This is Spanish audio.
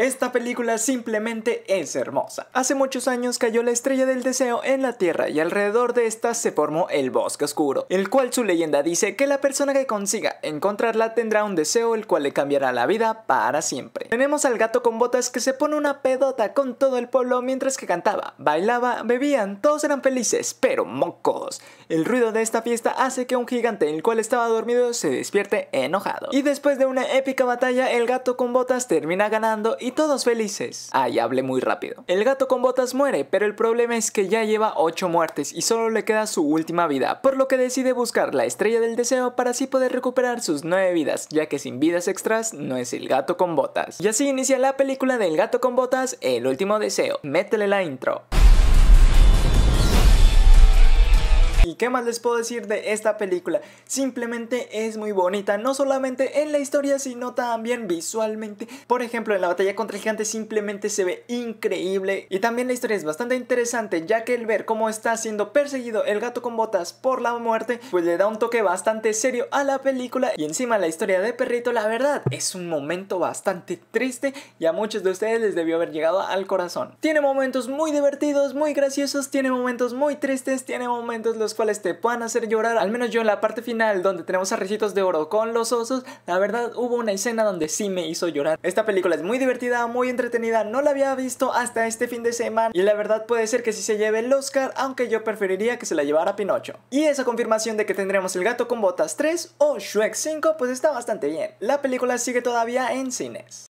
Esta película simplemente es hermosa. Hace muchos años cayó la estrella del deseo en la Tierra y alrededor de esta se formó el Bosque Oscuro, el cual su leyenda dice que la persona que consiga encontrarla tendrá un deseo el cual le cambiará la vida para siempre. Tenemos al gato con botas que se pone una pedota con todo el pueblo mientras que cantaba, bailaba, bebían, todos eran felices, pero mocos. El ruido de esta fiesta hace que un gigante el cual estaba dormido se despierte enojado. Y después de una épica batalla el gato con botas termina ganando y todos felices. Ay, hablé muy rápido. El gato con botas muere, pero el problema es que ya lleva 8 muertes y solo le queda su última vida, por lo que decide buscar la estrella del deseo para así poder recuperar sus 9 vidas, ya que sin vidas extras no es el gato con botas. Y así inicia la película del gato con botas, el último deseo. Métele la intro. ¿Y qué más les puedo decir de esta película? Simplemente es muy bonita, no solamente en la historia, sino también visualmente. Por ejemplo, en la batalla contra el gigante simplemente se ve increíble. Y también la historia es bastante interesante, ya que el ver cómo está siendo perseguido el gato con botas por la muerte, pues le da un toque bastante serio a la película. Y encima la historia de Perrito, la verdad, es un momento bastante triste y a muchos de ustedes les debió haber llegado al corazón. Tiene momentos muy divertidos, muy graciosos, tiene momentos muy tristes, tiene momentos los cuales te puedan hacer llorar. Al menos yo en la parte final donde tenemos a de Oro con los osos, la verdad hubo una escena donde sí me hizo llorar. Esta película es muy divertida, muy entretenida, no la había visto hasta este fin de semana y la verdad puede ser que sí se lleve el Oscar, aunque yo preferiría que se la llevara Pinocho. Y esa confirmación de que tendremos El Gato con Botas 3 o Shrek 5 pues está bastante bien. La película sigue todavía en cines.